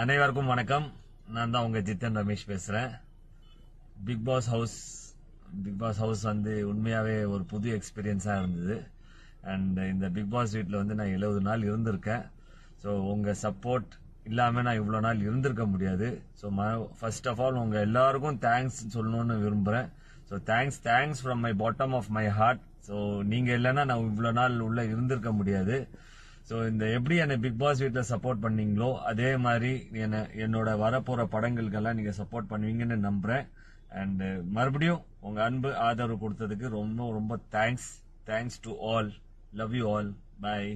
அனைவருக்கும் வணக்கம் நான் தான் உங்க ஜித்தன் ரமேஷ் பேசுகிறேன் Bigg Boss house Bigg Boss house வந்து உண்மையாகவே ஒரு புது எக்ஸ்பீரியன்ஸாக இருந்தது அண்ட் இந்த பிக் பாஸ் வீட்டில் வந்து நான் எழுபது நாள் இருந்திருக்கேன் ஸோ உங்கள் சப்போர்ட் இல்லாமல் நான் இவ்வளோ நாள் இருந்திருக்க முடியாது ஸோ ம ஃபர்ஸ்ட் ஆஃப் ஆல் உங்கள் எல்லாருக்கும் தேங்க்ஸ் சொல்லணும்னு விரும்புகிறேன் so thanks thanks from my bottom of my heart so நீங்கள் இல்லைன்னா நான் இவ்வளோ நாள் உள்ளே இருந்திருக்க முடியாது ஸோ இந்த எப்படி என்னை பிக் பாஸ் வீட்டில் சப்போர்ட் பண்ணீங்களோ அதே மாதிரி என்னை என்னோட வரப்போகிற படங்களுக்கெல்லாம் நீங்கள் சப்போர்ட் பண்ணுவீங்கன்னு நம்புகிறேன் அண்டு uh, மறுபடியும் உங்கள் அன்பு ஆதரவு கொடுத்ததுக்கு ரொம்ப ரொம்ப thanks thanks to all love you all bye